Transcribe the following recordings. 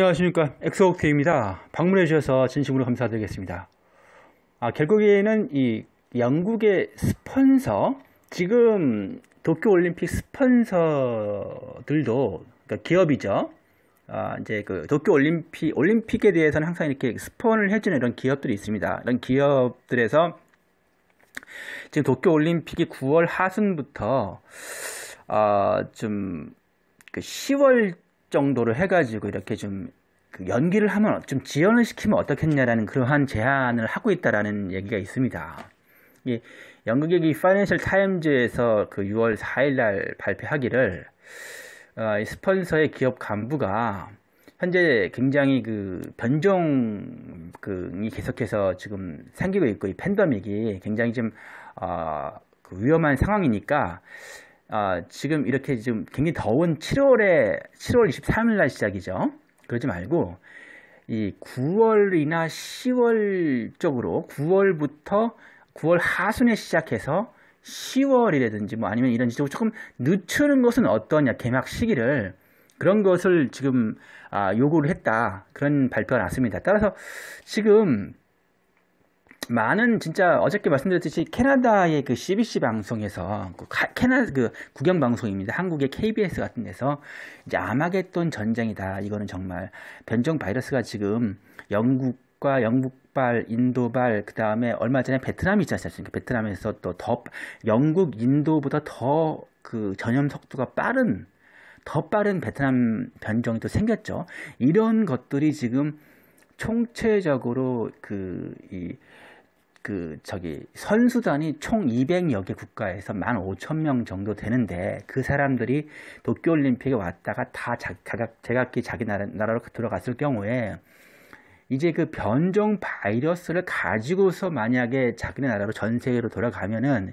안녕하십니까 엑소옥테입니다. 방문해 주셔서 진심으로 감사드리겠습니다. 아, 결국에는 이 영국의 스폰서 지금 도쿄올림픽 스폰서들도 그러니까 기업이죠. 아, 이제 그 도쿄올림픽 올림픽에 대해서는 항상 이렇게 스폰을 해주는 이런 기업들이 있습니다. 이런 기업들에서 지금 도쿄올림픽이 9월 하순부터 아, 좀그 10월 정도로 해가지고 이렇게 좀 그 연기를 하면 좀 지연을 시키면 어떻겠냐라는 그러한 제안을 하고 있다라는 얘기가 있습니다. 이 연극계기 파이낸셜 타임즈에서 그 6월 4일날 발표하기를 어, 스폰서의 기업 간부가 현재 굉장히 그 변종이 계속해서 지금 생기고 있고 이 팬데믹이 굉장히 좀 어, 그 위험한 상황이니까 어, 지금 이렇게 지금 굉장히 더운 7월에 7월 23일 날 시작이죠. 그러지 말고 이 9월이나 10월 쪽으로 9월부터 9월 하순에 시작해서 10월이라든지 뭐 아니면 이런 지으로 조금 늦추는 것은 어떠냐 개막 시기를 그런 것을 지금 아, 요구를 했다 그런 발표가 났습니다. 따라서 지금 많은 진짜 어저께 말씀드렸듯이 캐나다의 그 CBC 방송에서 그 캐나다 그 국영 방송입니다. 한국의 KBS 같은 데서 이제 아마겟돈 전쟁이다. 이거는 정말 변종 바이러스가 지금 영국과 영국발, 인도발, 그 다음에 얼마 전에 베트남이 있지 않습니까? 베트남에서 또 더 영국, 인도보다 더 그 전염 속도가 빠른 더 빠른 베트남 변종이 또 생겼죠. 이런 것들이 지금 총체적으로 그, 이, 그 저기 선수단이 총 200여 개 국가에서 15,000명 정도 되는데 그 사람들이 도쿄 올림픽에 왔다가 다 제각기 자기 나라, 나라로 들어갔을 경우에 이제 그 변종 바이러스를 가지고서 만약에 자기네 나라로 전 세계로 돌아가면은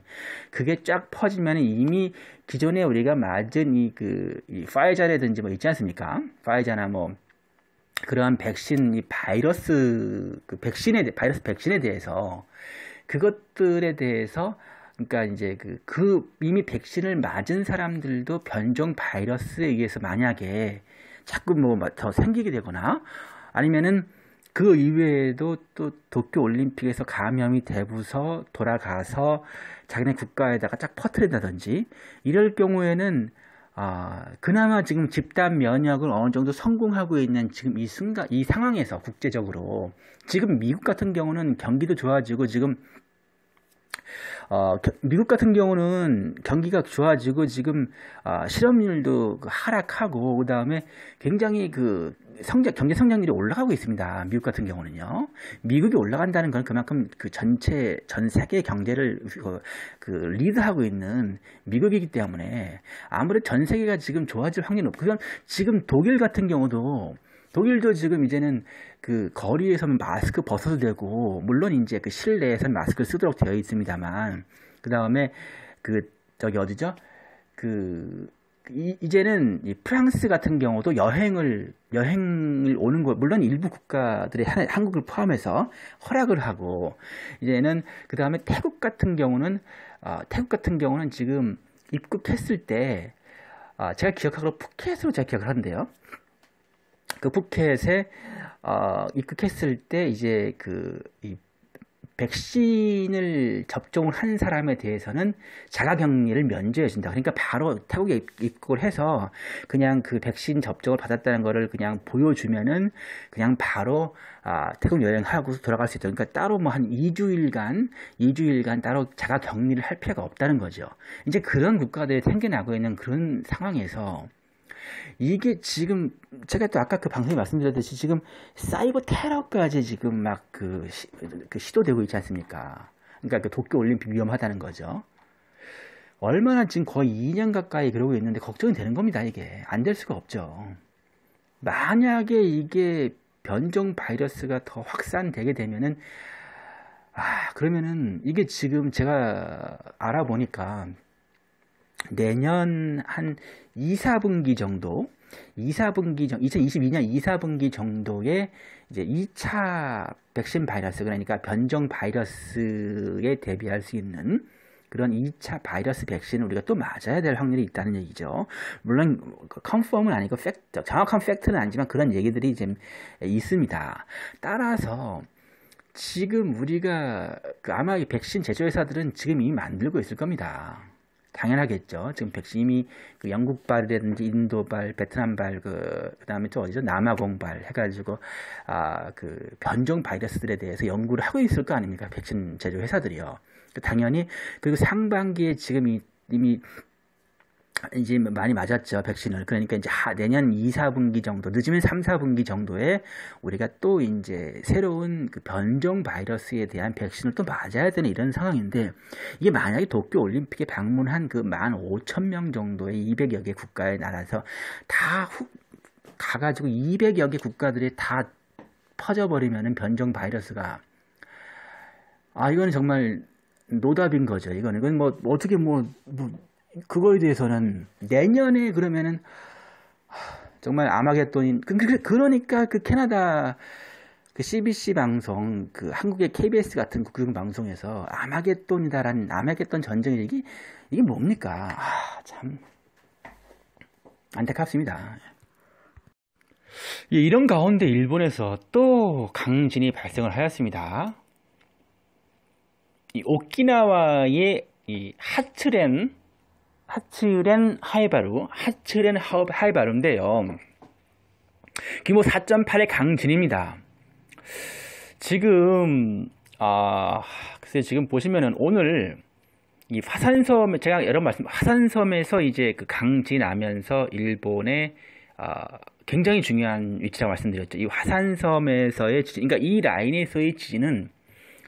그게 쫙 퍼지면은 이미 기존에 우리가 맞은 이그이 파이자라든지 뭐 있지 않습니까? 파이자나 뭐 그러한 백신 이 바이러스 그 백신에 바이러스 백신에 대해서 그것들에 대해서 그러니까 이제 그, 그 이미 백신을 맞은 사람들도 변종 바이러스에 의해서 만약에 자꾸 뭐더 뭐 생기게 되거나 아니면은 그 이외에도 또 도쿄 올림픽에서 감염이 되고서 돌아가서 자기네 국가에다가 쫙퍼트린다든지 이럴 경우에는 아, 그나마 지금 집단 면역을 어느 정도 성공하고 있는 지금 이 순간, 이 상황에서 국제적으로 지금 미국 같은 경우는 경기도 좋아지고 지금 어, 미국 같은 경우는 경기가 좋아지고 지금 어, 실업률도 하락하고 그다음에 굉장히 그 성장, 경제 성장률이 올라가고 있습니다. 미국 같은 경우는요. 미국이 올라간다는 건 그만큼 그 전체, 전 세계 경제를 그, 그 리드하고 있는 미국이기 때문에 아무래도 전 세계가 지금 좋아질 확률이 높고 지금 독일 같은 경우도 독일도 지금 이제는 그 거리에서는 마스크 벗어도 되고, 물론 이제 그 실내에서는 마스크를 쓰도록 되어 있습니다만, 그 다음에 그, 저기 어디죠? 그, 이, 제는 프랑스 같은 경우도 여행을 여행을 오는 거 물론 일부 국가들이 한국을 포함해서 허락을 하고 이제는 그 다음에 태국 같은 경우는 어, 태국 같은 경우는 지금 입국했을 때 어, 제가 기억하기로 푸켓으로 제가 기억을 하는데요. 그 푸켓에 어, 입국했을 때 이제 그이 백신을 접종을 한 사람에 대해서는 자가격리를 면제해 준다. 그러니까 바로 태국에 입국을 해서 그냥 그 백신 접종을 받았다는 거를 그냥 보여주면은 그냥 바로 아, 태국 여행하고 돌아갈 수 있다. 그러니까 따로 뭐 한 2주일간, 2주일간 따로 자가격리를 할 필요가 없다는 거죠. 이제 그런 국가들이 생겨나고 있는 그런 상황에서 이게 지금 제가 또 아까 그 방송에 말씀드렸듯이 지금 사이버 테러까지 지금 막그 그 시도되고 있지 않습니까? 그러니까 그 도쿄 올림픽 위험하다는 거죠. 얼마나 지금 거의 2년 가까이 그러고 있는데 걱정이 되는 겁니다. 이게 안 될 수가 없죠. 만약에 이게 변종 바이러스가 더 확산되게 되면은 아 그러면은 이게 지금 제가 알아보니까 내년 한 2, 4분기 정도 2, 4분기 정 2022년 2, 4분기 정도에 이제 2차 백신 바이러스 그러니까 변종 바이러스에 대비할 수 있는 그런 2차 바이러스 백신을 우리가 또 맞아야 될 확률이 있다는 얘기죠. 물론 컨펌은 그 아니고 팩트, 정확한 팩트는 아니지만 그런 얘기들이 지금 있습니다. 따라서 지금 우리가 그 아마 이 백신 제조회사들은 지금 이미 만들고 있을 겁니다. 당연하겠죠. 지금 백신 이미 그 영국발이라든지 인도발, 베트남발, 그, 그 다음에 또 어디죠? 남아공발 해가지고, 아, 그 변종 바이러스들에 대해서 연구를 하고 있을 거 아닙니까? 백신 제조 회사들이요. 그 당연히, 그리고 상반기에 지금 이, 이미 이제 많이 맞았죠 백신을 그러니까 이제 내년 2, 4분기 정도 늦으면 3, 4분기 정도에 우리가 또 이제 새로운 그 변종 바이러스에 대한 백신을 또 맞아야 되는 이런 상황인데 이게 만약에 도쿄 올림픽에 방문한 그 15,000명 정도의 200여 개국가에나라서다 후, 가가지고 200여 개 국가들이 다 퍼져버리면은 변종 바이러스가 아 이거는 정말 노답인 거죠 이거는 이건 뭐 어떻게 뭐, 뭐 그거에 대해서는 내년에 그러면은 정말 아마겟돈인 그, 그, 그, 그러니까 그 캐나다 그 CBC 방송 그 한국의 KBS 같은 국영 방송에서 아마겟돈이다라는 아마겟돈 전쟁이 기 이게 뭡니까? 아, 참 안타깝습니다. 예, 이런 가운데 일본에서 또 강진이 발생을 하였습니다. 이 오키나와의 이 하츠렌 하츠렌 하이바루, 하츠렌 하이바루인데요. 규모 4.8의 강진입니다. 지금 아 글쎄 지금 보시면은 오늘 이 화산섬 제가 여러 말씀 화산섬에서 이제 그강진하면서 일본의 아, 굉장히 중요한 위치라고 말씀드렸죠. 이 화산섬에서의 지진, 그러니까 이 라인에서의 지진은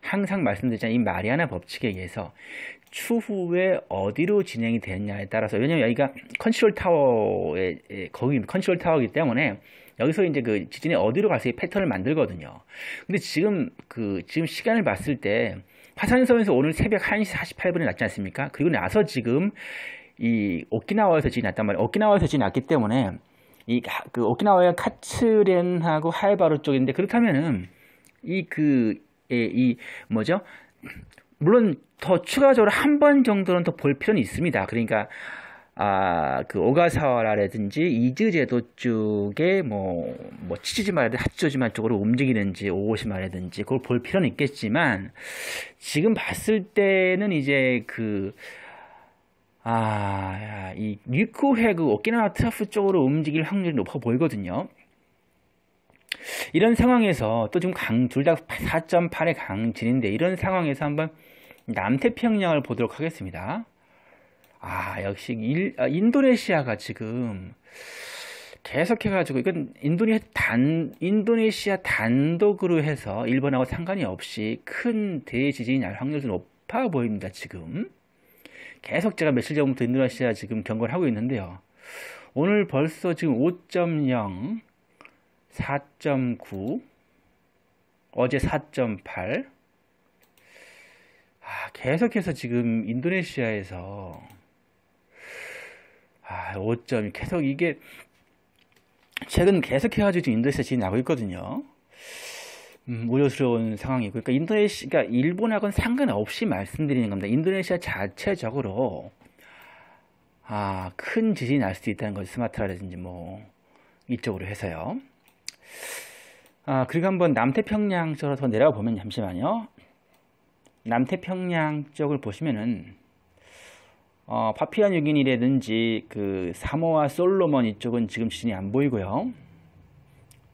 항상 말씀드리자면 이 마리아나 법칙에 의해서 추후에 어디로 진행이 되느냐에 따라서 왜냐면 여기가 컨트롤 타워의 예, 거기 컨트롤 타워이기 때문에 여기서 이제 그 지진이 어디로 갈 수 있는 패턴을 만들거든요. 근데 지금 그 지금 시간을 봤을 때 화산섬에서 오늘 새벽 1시 48분에 났지 않습니까? 그리고 나서 지금 이 오키나와에서 지진이 났단 말이에요. 오키나와에서 지진이 났기 때문에 이 그 오키나와의 카츠렌하고 하이바루 쪽인데 그렇다면은 이그 예, 이 뭐죠? 물론 더 추가적으로 한 번 정도는 더 볼 필요는 있습니다. 그러니까 아, 그 오가사와라든지 이즈제도 쪽에 뭐, 뭐, 치즈지마라든 하치조지마 쪽으로 움직이는지, 오오시마라든지, 그걸 볼 필요는 있겠지만, 지금 봤을 때는 이제 그, 아, 이 뉴코해 그 오키나와 트라프 쪽으로 움직일 확률이 높아 보이거든요. 이런 상황에서 또 지금 강 둘 다 4.8의 강진인데 이런 상황에서 한번 남태평양을 보도록 하겠습니다. 아 역시 일, 아, 인도네시아가 지금 계속해가지고 이건 인도네, 단, 인도네시아 단독으로 해서 일본하고 상관이 없이 큰 대지진이 날 확률이 높아 보입니다 지금 계속 제가 며칠 전부터 인도네시아 지금 경고를 하고 있는데요 오늘 벌써 지금 5.0 4.9 어제 4.8 아, 계속해서 지금 인도네시아에서 아, 5점 계속 이게 최근 계속 해가지고 지금 인도네시아 지금 나고 있거든요. 음, 우려스러운 상황이고, 그러니까 인도네시아, 그러니까 일본하고는 상관없이 말씀드리는 겁니다. 인도네시아 자체적으로 아, 큰 지진이 날 수도 있다는 거죠. 스마트라든지 뭐 이쪽으로 해서요. 아, 그리고 한번 남태평양 쪽으로 더 내려가 보면 잠시만요. 남태평양 쪽을 보시면은 어, 파피안 유기니라든지 그 사모아 솔로몬 이쪽은 지금 지진이 안 보이고요.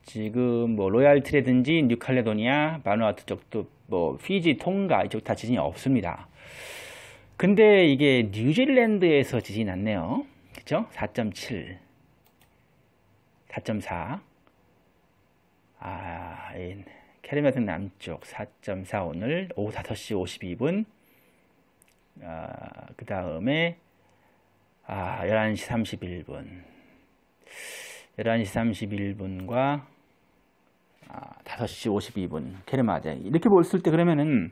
지금 뭐 로얄트라든지 뉴칼레도니아, 마누아트 쪽도 뭐 피지, 통가 이쪽 다 지진이 없습니다. 근데 이게 뉴질랜드에서 지진이 났네요. 그죠? 4.7, 4.4. 아, 캐리맨튼 남쪽 4.4 오늘 오후 5시 52분 아, 그 다음에 아, 11시 31분 11시 31분과 아, 5시 52분 케르마제 이렇게 봤을 때 그러면은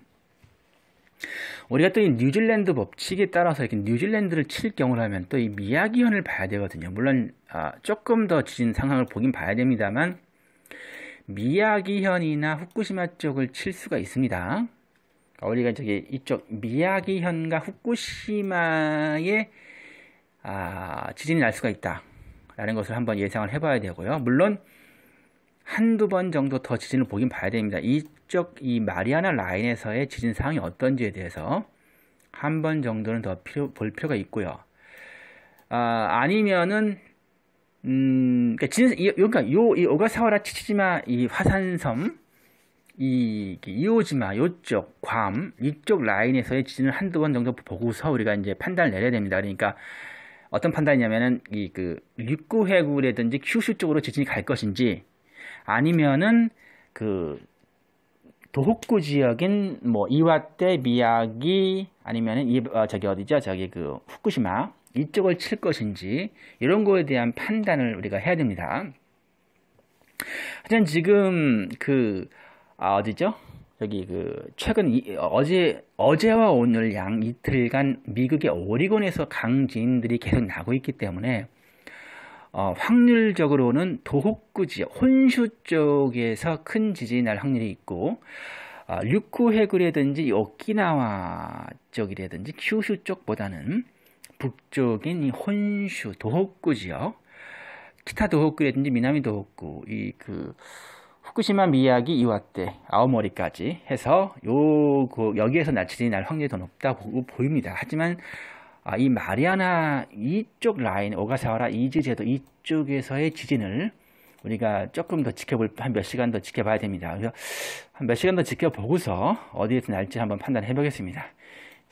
우리가 또이 뉴질랜드 법칙에 따라서 이렇게 뉴질랜드를 칠 경우라면 또 이 미야기현을 봐야 되거든요. 물론 아, 조금 더 지진 상황을 보긴 봐야 됩니다만 미야기현이나 후쿠시마 쪽을 칠 수가 있습니다. 우리가 저기 이쪽 미야기현과 후쿠시마에 아, 지진이 날 수가 있다라는 것을 한번 예상을 해봐야 되고요. 물론 한두 번 정도 더 지진을 보긴 봐야 됩니다. 이쪽 이 마리아나 라인에서의 지진 상황이 어떤지에 대해서 한 번 정도는 더 필요, 필요가 있고요. 아, 아니면은 음, 그러니까 진, 이, 그러니까 요, 이 오가사와라 치치지마 이 화산섬 이 이오지마 요쪽 괌 이쪽 라인에서의 지진을 한두 번 정도 보고서 우리가 이제 판단을 내려야 됩니다. 그러니까 어떤 판단이냐면은 이그 육구 해구라든지 큐슈 쪽으로 지진이 갈 것인지 아니면은 그 도호쿠 지역인 뭐이와떼 미야기 아니면은 이 어, 저기 어디죠? 저기 그 후쿠시마 이쪽을 칠 것인지 이런 거에 대한 판단을 우리가 해야 됩니다. 하여튼 지금 그 아, 어디죠? 여기 그 최근 이, 어제 어제와 오늘 양 이틀간 미국의 오리곤에서 강진들이 계속 나고 있기 때문에 어, 확률적으로는 도호쿠 지역, 혼슈 쪽에서 큰 지진이 날 확률이 있고 어, 아, 류쿠 해구라든지 오키나와 쪽이라든지 큐슈 쪽보다는 북쪽인 혼슈 도호쿠지역 기타 도호쿠라든지 미나미 도호쿠 이그 후쿠시마 미야기 이와떼 아오모리까지 해서 요 그 여기에서 날치들이날 확률이 더 높다고 보입니다. 하지만 아, 이 마리아나 이쪽 라인 오가사와라 이즈제도 이쪽에서의 지진을 우리가 조금 더 지켜볼 한 몇 시간 더 지켜봐야 됩니다. 그래서 한 몇 시간 더 지켜보고서 어디에서 날지 한번 판단해 보겠습니다.